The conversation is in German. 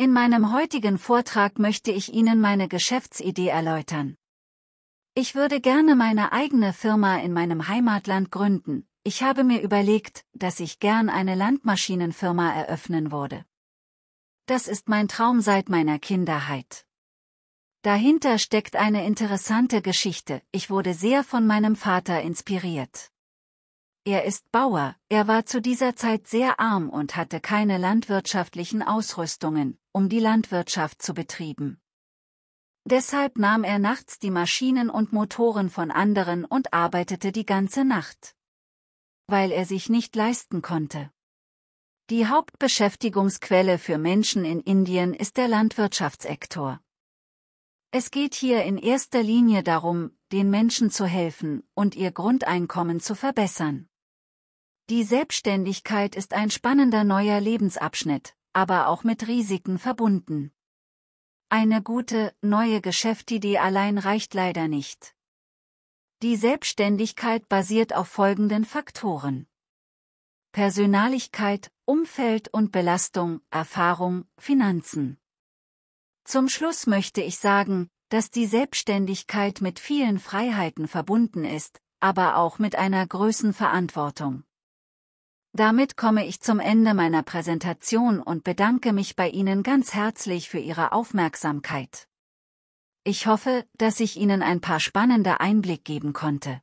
In meinem heutigen Vortrag möchte ich Ihnen meine Geschäftsidee erläutern. Ich würde gerne meine eigene Firma in meinem Heimatland gründen. Ich habe mir überlegt, dass ich gern eine Landmaschinenfirma eröffnen würde. Das ist mein Traum seit meiner Kinderheit. Dahinter steckt eine interessante Geschichte. Ich wurde sehr von meinem Vater inspiriert. Er ist Bauer, er war zu dieser Zeit sehr arm und hatte keine landwirtschaftlichen Ausrüstungen, um die Landwirtschaft zu betrieben. Deshalb nahm er nachts die Maschinen und Motoren von anderen und arbeitete die ganze Nacht. Weil er sich nicht leisten konnte. Die Hauptbeschäftigungsquelle für Menschen in Indien ist der Landwirtschaftssektor. Es geht hier in erster Linie darum, den Menschen zu helfen und ihr Grundeinkommen zu verbessern. Die Selbstständigkeit ist ein spannender neuer Lebensabschnitt, aber auch mit Risiken verbunden. Eine gute, neue Geschäftsidee allein reicht leider nicht. Die Selbstständigkeit basiert auf folgenden Faktoren. Personaligkeit, Umfeld und Belastung, Erfahrung, Finanzen. Zum Schluss möchte ich sagen, dass die Selbstständigkeit mit vielen Freiheiten verbunden ist, aber auch mit einer Größenverantwortung. Damit komme ich zum Ende meiner Präsentation und bedanke mich bei Ihnen ganz herzlich für Ihre Aufmerksamkeit. Ich hoffe, dass ich Ihnen ein paar spannende Einblick geben konnte.